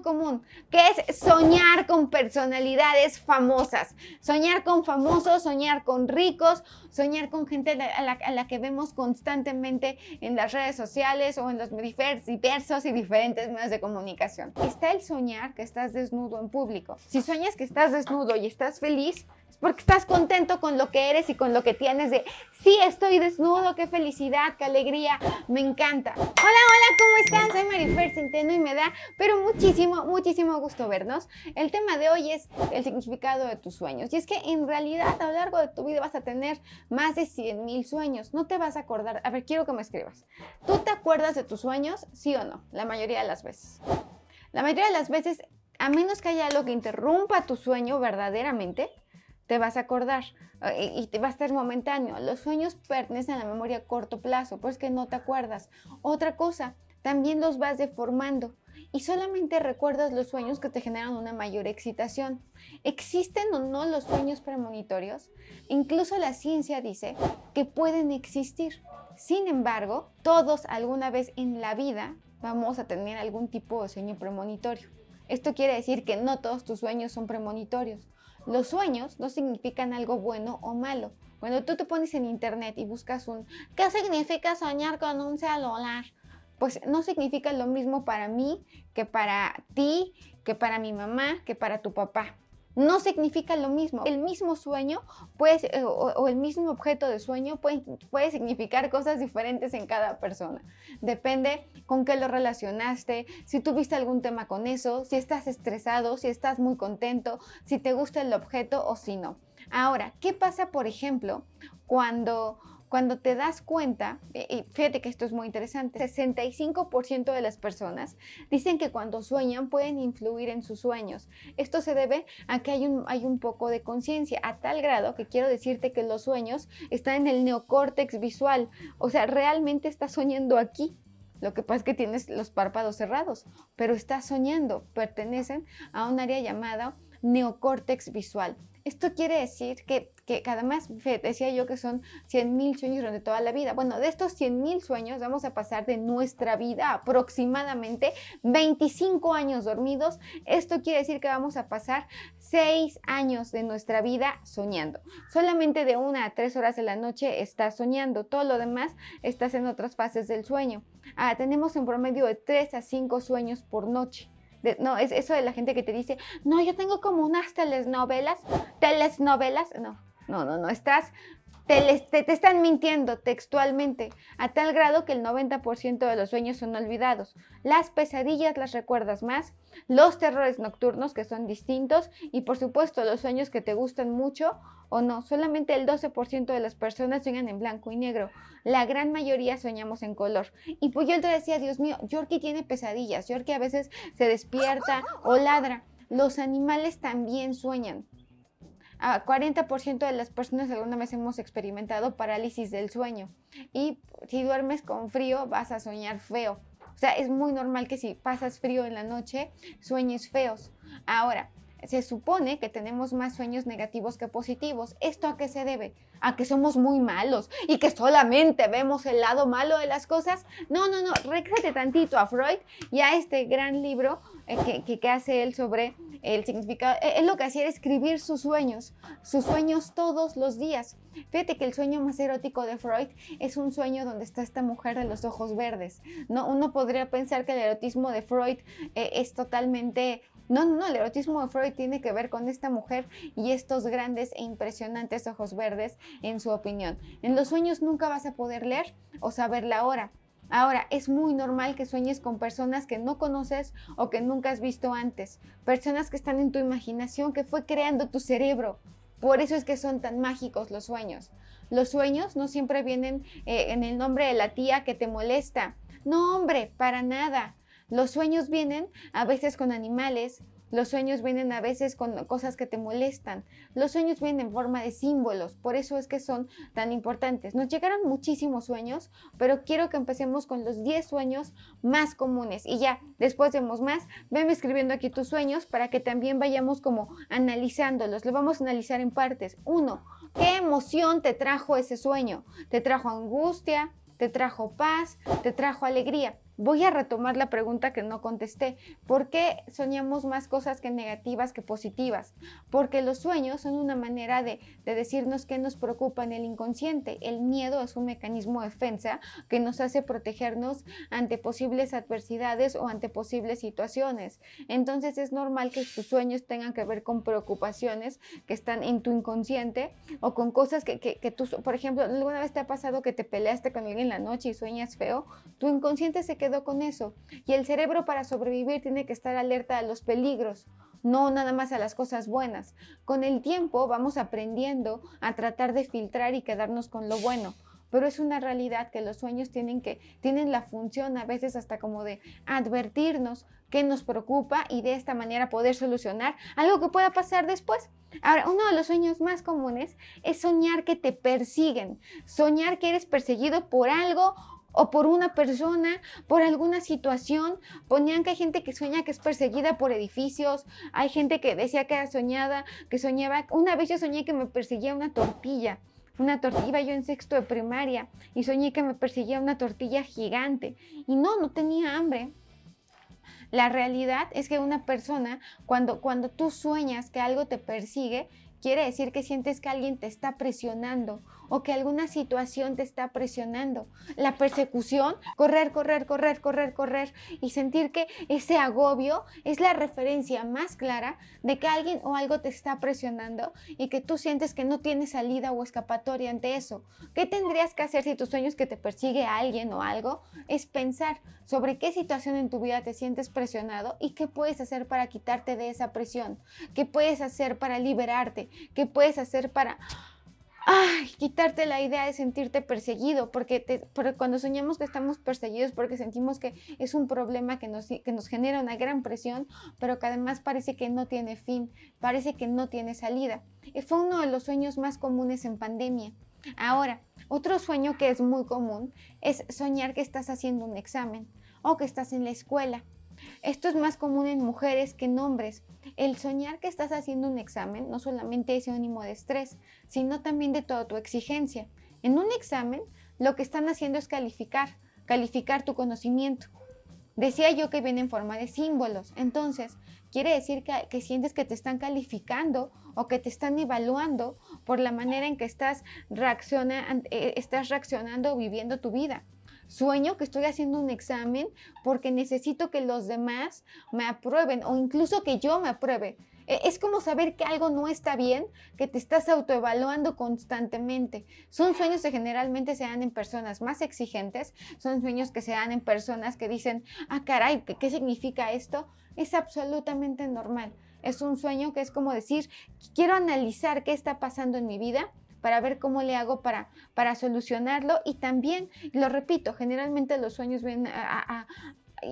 común, que es soñar con personalidades famosas, soñar con famosos, soñar con ricos, soñar con gente a la, que vemos constantemente en las redes sociales o en los diversos y diferentes medios de comunicación. Está el soñar que estás desnudo en público. Si sueñas que estás desnudo y estás feliz, es porque estás contento con lo que eres y con lo que tienes de, sí, estoy desnudo, qué felicidad, qué alegría, me encanta. Hola, hola, ¿cómo estás? Centeno y me da, pero muchísimo, muchísimo gusto vernos. El tema de hoy es el significado de tus sueños. Y es que en realidad a lo largo de tu vida vas a tener más de 100 mil sueños. No te vas a acordar. A ver, quiero que me escribas. ¿Tú te acuerdas de tus sueños? Sí o no. La mayoría de las veces. La mayoría de las veces, a menos que haya algo que interrumpa tu sueño verdaderamente, te vas a acordar eh, y te va a estar momentáneo. Los sueños pertenecen a la memoria a corto plazo, pues que no te acuerdas. Otra cosa, también los vas deformando y solamente recuerdas los sueños que te generan una mayor excitación. ¿Existen o no los sueños premonitorios? Incluso la ciencia dice que pueden existir. Sin embargo, todos alguna vez en la vida vamos a tener algún tipo de sueño premonitorio. Esto quiere decir que no todos tus sueños son premonitorios. Los sueños no significan algo bueno o malo. Cuando tú te pones en internet y buscas un ¿qué significa soñar con un celular? pues no significa lo mismo para mí que para ti, que para mi mamá, que para tu papá. No significa lo mismo. El mismo sueño pues, o, el mismo objeto de sueño puede significar cosas diferentes en cada persona. Depende con qué lo relacionaste, si tuviste algún tema con eso, si estás estresado, si estás muy contento, si te gusta el objeto o si no. Ahora, ¿qué pasa, por ejemplo, cuando cuando te das cuenta, eh, y fíjate que esto es muy interesante, 65% de las personas dicen que cuando sueñan pueden influir en sus sueños. Esto se debe a que hay un, hay un poco de conciencia, a tal grado que quiero decirte que los sueños están en el neocórtex visual, o sea, realmente estás soñando aquí, lo que pasa es que tienes los párpados cerrados, pero estás soñando. Pertenecen a un área llamada neocórtex visual. Esto quiere decir que, que más, decía yo que son mil sueños durante toda la vida. Bueno, de estos mil sueños vamos a pasar de nuestra vida aproximadamente 25 años dormidos. Esto quiere decir que vamos a pasar 6 años de nuestra vida soñando. Solamente de 1 a 3 horas de la noche estás soñando. Todo lo demás estás en otras fases del sueño. Ah, tenemos en promedio de 3 a 5 sueños por noche no, es eso de la gente que te dice, no, yo tengo como unas telenovelas, Telenovelas. no, no, no, no, estás te, te, están mintiendo textualmente, a tal grado que el 90% de los sueños son olvidados. Las pesadillas las recuerdas más, los terrores nocturnos que son distintos y por supuesto los sueños que te gustan mucho o no. Solamente el 12% de las personas sueñan en blanco y negro. La gran mayoría soñamos en color. Y Puyol pues, te decía, Dios mío, Yorkie tiene pesadillas. Yorkie a veces se despierta o ladra. Los animales también sueñan a 40% de las personas alguna vez hemos experimentado parálisis del sueño y si duermes con frío vas a soñar feo. O sea, es muy normal que si pasas frío en la noche, sueñes feos. Ahora, se supone que tenemos más sueños negativos que positivos. ¿Esto a qué se debe? ¿A que somos muy malos y que solamente vemos el lado malo de las cosas? No, no, no, recrete tantito a Freud y a este gran libro eh, que, hace él sobre el significado. Eh, él lo que hacía era escribir sus sueños, sus sueños todos los días. Fíjate que el sueño más erótico de Freud es un sueño donde está esta mujer de los ojos verdes. ¿no? Uno podría pensar que el erotismo de Freud eh, es totalmente no, no, el erotismo de Freud tiene que ver con esta mujer y estos grandes e impresionantes ojos verdes, en su opinión. En los sueños nunca vas a poder leer o saber la hora. Ahora, es muy normal que sueñes con personas que no conoces o que nunca has visto antes, personas que están en tu imaginación, que fue creando tu cerebro. Por eso es que son tan mágicos los sueños. Los sueños no siempre vienen eh, en el nombre de la tía que te molesta. No, hombre, para nada. Los sueños vienen a veces con animales, los sueños vienen a veces con cosas que te molestan. Los sueños vienen en forma de símbolos, por eso es que son tan importantes. Nos llegaron muchísimos sueños, pero quiero que empecemos con los 10 sueños más comunes. Y ya, después vemos más, venme escribiendo aquí tus sueños para que también vayamos como analizándolos. Lo vamos a analizar en partes. Uno, ¿qué emoción te trajo ese sueño? ¿Te trajo angustia? ¿Te trajo paz? ¿Te trajo alegría? Voy a retomar la pregunta que no contesté. ¿Por qué soñamos más cosas que negativas que positivas? Porque los sueños son una manera de, decirnos qué nos preocupa en el inconsciente. El miedo es un mecanismo de defensa que nos hace protegernos ante posibles adversidades o ante posibles situaciones. Entonces es normal que tus sueños tengan que ver con preocupaciones que están en tu inconsciente o con cosas que, tú, por ejemplo, alguna vez te ha pasado que te peleaste con alguien en la noche y sueñas feo. Tu inconsciente se quedó con eso. Y el cerebro para sobrevivir tiene que estar alerta a los peligros, no nada más a las cosas buenas. Con el tiempo vamos aprendiendo a tratar de filtrar y quedarnos con lo bueno. Pero es una realidad que los sueños tienen que tienen la función a veces hasta como de advertirnos qué nos preocupa y de esta manera poder solucionar algo que pueda pasar después. Ahora, uno de los sueños más comunes es soñar que te persiguen, soñar que eres perseguido por algo o por una persona, por alguna situación. Ponían que hay gente que sueña que es perseguida por edificios, hay gente que decía que era soñada, que soñaba. Una vez yo soñé que me perseguía una tortilla, una tortilla, yo en sexto de primaria, y soñé que me perseguía una tortilla gigante. Y no, no tenía hambre. La realidad es que una persona, cuando, cuando tú sueñas que algo te persigue, quiere decir que sientes que alguien te está presionando o que alguna situación te está presionando. La persecución, correr, correr, correr, correr, correr y sentir que ese agobio es la referencia más clara de que alguien o algo te está presionando y que tú sientes que no tienes salida o escapatoria ante eso. ¿Qué tendrías que hacer si tus sueños que te persigue alguien o algo es pensar sobre qué situación en tu vida te sientes presionado y qué puedes hacer para quitarte de esa presión? ¿Qué puedes hacer para liberarte? ¿Qué puedes hacer para quitarte la idea de sentirte perseguido, porque, cuando soñamos que estamos perseguidos, porque sentimos que es un problema que nos, que nos genera una gran presión, pero que además parece que no tiene fin, parece que no tiene salida. Eh, fue uno de los sueños más comunes en pandemia. Ahora, otro sueño que es muy común es soñar que estás haciendo un examen o que estás en la escuela esto es más común en mujeres que en hombres. El soñar que estás haciendo un examen no solamente es sinónimo de estrés, sino también de toda tu exigencia. En un examen, lo que están haciendo es calificar, calificar tu conocimiento. Decía yo que viene en forma de símbolos, entonces quiere decir que, sientes que te están calificando o que te están evaluando por la manera en que estás, reacciona, eh, estás reaccionando o viviendo tu vida sueño que estoy haciendo un examen porque necesito que los demás me aprueben o incluso que yo me apruebe. E, es como saber que algo no está bien, que te estás autoevaluando constantemente. Son sueños que generalmente se dan en personas más exigentes, son sueños que se dan en personas que dicen, ah, caray, ¿qué, significa esto? Es absolutamente normal. Es un sueño que es como decir, quiero analizar qué está pasando en mi vida para ver cómo le hago para, para solucionarlo. Y también, lo repito, generalmente los sueños vienen a,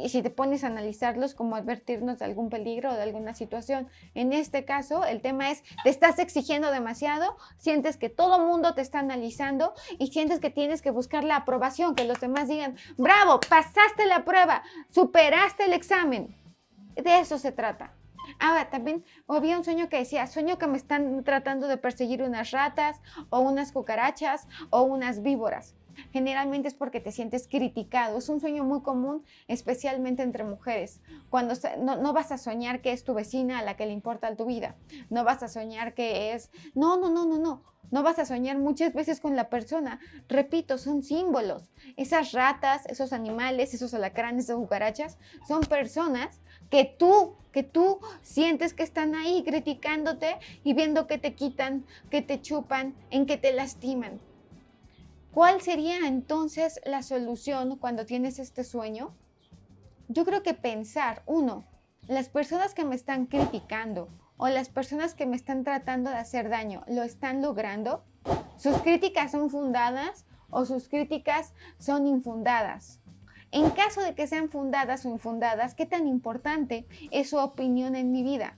si te pones a analizarlos como advertirnos de algún peligro o de alguna situación. En este caso, el tema es, te estás exigiendo demasiado, sientes que todo mundo te está analizando y sientes que tienes que buscar la aprobación, que los demás digan, bravo, pasaste la prueba, superaste el examen. De eso se trata. Ah, también había un sueño que decía, sueño que me están tratando de perseguir unas ratas o unas cucarachas o unas víboras. Generalmente es porque te sientes criticado. Es un sueño muy común, especialmente entre mujeres. Cuando no, vas a soñar que es tu vecina a la que le importa tu vida. No vas a soñar que es... No, no, no, no, no. No vas a soñar muchas veces con la persona. Repito, son símbolos. Esas ratas, esos animales, esos alacranes, esas cucarachas, son personas que tú, que tú sientes que están ahí criticándote y viendo que te quitan, que te chupan, en que te lastiman. ¿Cuál sería entonces la solución cuando tienes este sueño? Yo creo que pensar, uno, las personas que me están criticando o las personas que me están tratando de hacer daño, ¿lo están logrando? ¿Sus críticas son fundadas o sus críticas son infundadas? En caso de que sean fundadas o infundadas, ¿qué tan importante es su opinión en mi vida?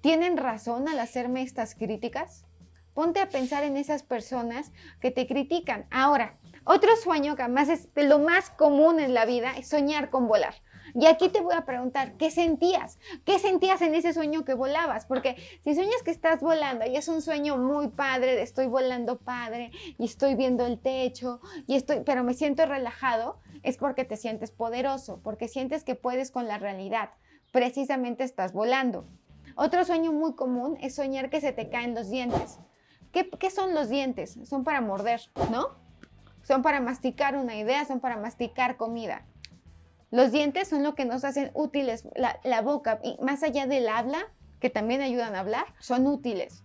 ¿Tienen razón al hacerme estas críticas? Ponte a pensar en esas personas que te critican. Ahora, otro sueño que más es lo más común en la vida es soñar con volar. Y aquí te voy a preguntar, ¿qué sentías? ¿Qué sentías en ese sueño que volabas? Porque si sueñas que estás volando y es un sueño muy padre, estoy volando padre y estoy viendo el techo y estoy, pero me siento relajado, es porque te sientes poderoso, porque sientes que puedes con la realidad. Precisamente estás volando. Otro sueño muy común es soñar que se te caen los dientes. ¿Qué, son los dientes? Son para morder, ¿no? Son para masticar una idea, son para masticar comida. Los dientes son lo que nos hacen útiles, la, boca, y más allá del habla, que también ayudan a hablar, son útiles.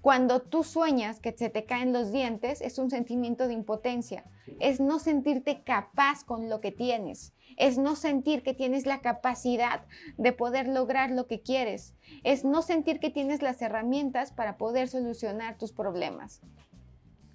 Cuando tú sueñas que se te caen los dientes, es un sentimiento de impotencia. Es no sentirte capaz con lo que tienes. Es no sentir que tienes la capacidad de poder lograr lo que quieres. Es no sentir que tienes las herramientas para poder solucionar tus problemas.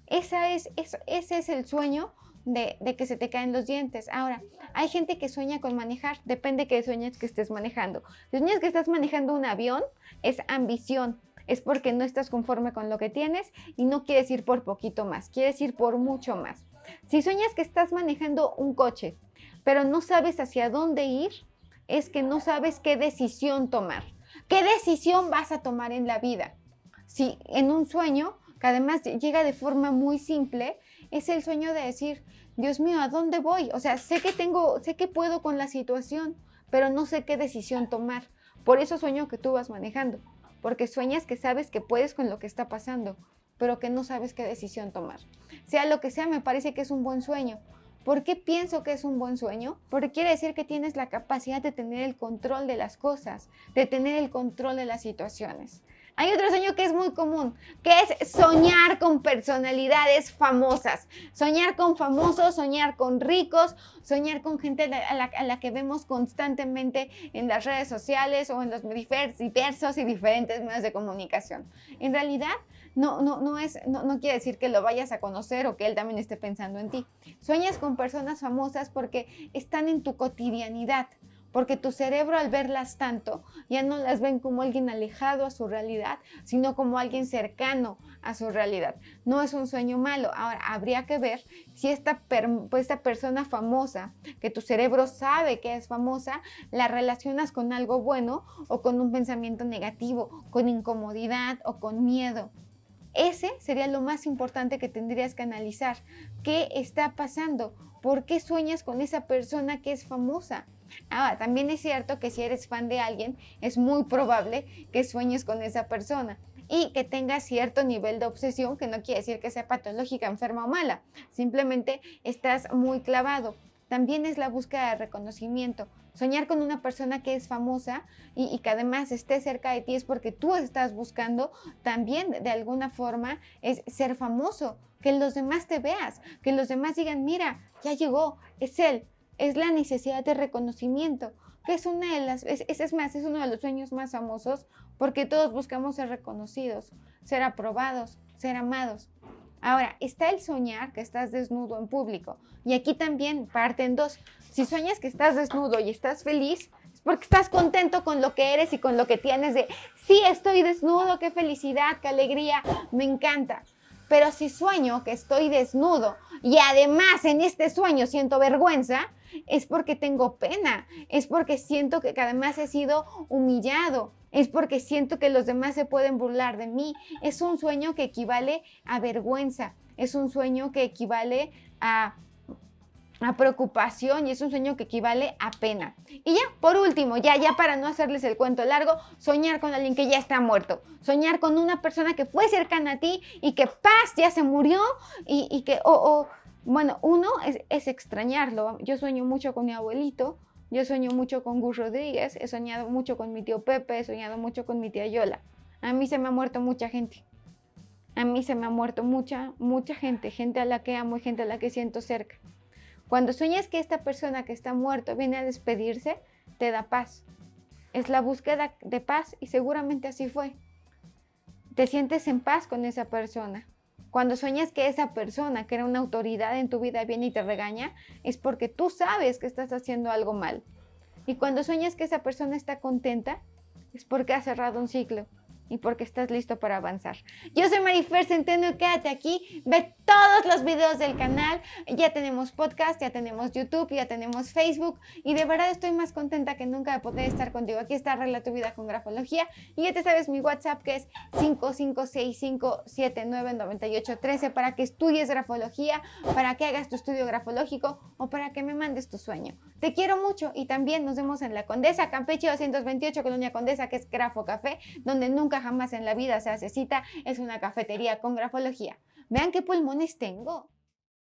Esa es, es ese es el sueño de, que se te caen los dientes. Ahora, hay gente que sueña con manejar, depende qué sueñas que estés manejando. Si sueñas que estás manejando un avión, es ambición. Es porque no estás conforme con lo que tienes y no quieres ir por poquito más, quieres ir por mucho más. Si sueñas que estás manejando un coche, pero no sabes hacia dónde ir, es que no sabes qué decisión tomar. ¿Qué decisión vas a tomar en la vida? Si en un sueño, que además llega de forma muy simple, es el sueño de decir, Dios mío, ¿a dónde voy? O sea, sé que tengo, sé que puedo con la situación, pero no sé qué decisión tomar. Por eso sueño que tú vas manejando, porque sueñas que sabes que puedes con lo que está pasando, pero que no sabes qué decisión tomar. Sea lo que sea, me parece que es un buen sueño. ¿Por qué pienso que es un buen sueño? Porque quiere decir que tienes la capacidad de tener el control de las cosas, de tener el control de las situaciones. Hay otro sueño que es muy común, que es soñar con personalidades famosas, soñar con famosos, soñar con ricos, soñar con gente a la, que vemos constantemente en las redes sociales o en los diversos y diferentes medios de comunicación. En realidad, no, es, no, no quiere decir que lo vayas a conocer o que él también esté pensando en ti. Sueñas con personas famosas porque están en tu cotidianidad porque tu cerebro al verlas tanto ya no las ven como alguien alejado a su realidad, sino como alguien cercano a su realidad. No es un sueño malo. Ahora, habría que ver si esta, pues, esta persona famosa, que tu cerebro sabe que es famosa, la relacionas con algo bueno o con un pensamiento negativo, con incomodidad o con miedo. Ese sería lo más importante que tendrías que analizar. ¿Qué está pasando? ¿Por qué sueñas con esa persona que es famosa? Ahora, también es cierto que si eres fan de alguien, es muy probable que sueñes con esa persona y que tenga cierto nivel de obsesión, que no quiere decir que sea patológica, enferma o mala, simplemente estás muy clavado. También es la búsqueda de reconocimiento. Soñar con una persona que es famosa y, y, que además esté cerca de ti es porque tú estás buscando también de alguna forma es ser famoso, que los demás te veas, que los demás digan, mira, ya llegó, es él, es la necesidad de reconocimiento, que es una de las, es, más, es uno de los sueños más famosos porque todos buscamos ser reconocidos, ser aprobados, ser amados. Ahora, está el soñar que estás desnudo en público. Y aquí también parte en dos. Si sueñas que estás desnudo y estás feliz, es porque estás contento con lo que eres y con lo que tienes de, sí, estoy desnudo, qué felicidad, qué alegría, me encanta. Pero si sueño que estoy desnudo y además en este sueño siento vergüenza, es porque tengo pena, es porque siento que además he sido humillado, es porque siento que los demás se pueden burlar de mí. Es un sueño que equivale a vergüenza, es un sueño que equivale a, preocupación y es un sueño que equivale a pena. Y ya, por último, ya, ya para no hacerles el cuento largo, soñar con alguien que ya está muerto, soñar con una persona que fue cercana a ti y que paz ya se murió y, que, bueno, uno es, extrañarlo. Yo sueño mucho con mi abuelito, yo sueño mucho con Gus Rodríguez, he soñado mucho con mi tío Pepe, he soñado mucho con mi tía Yola. A mí se me ha muerto mucha gente. A mí se me ha muerto mucha, mucha gente, gente a la que amo y gente a la que siento cerca. Cuando sueñas que esta persona que está muerto viene a despedirse, te da paz. Es la búsqueda de paz y seguramente así fue. Te sientes en paz con esa persona. Cuando sueñas que esa persona, que era una autoridad en tu vida, viene y te regaña, es porque tú sabes que estás haciendo algo mal. Y cuando sueñas que esa persona está contenta, es porque ha cerrado un ciclo y porque estás listo para avanzar. Yo soy Marifer Centeno y quédate aquí, ve todos los videos del canal, ya tenemos podcast, ya tenemos YouTube, ya tenemos Facebook y de verdad estoy más contenta que nunca de poder estar contigo. Aquí está Arregla tu vida con grafología y ya te sabes mi WhatsApp que es 5565799813 para que estudies grafología, para que hagas tu estudio grafológico o para que me mandes tu sueño. Te quiero mucho y también nos vemos en la Condesa, Campeche 228, Colonia Condesa, que es Grafo Café, donde nunca jamás en la vida se hace cita. Es una cafetería con grafología. Vean qué pulmones tengo.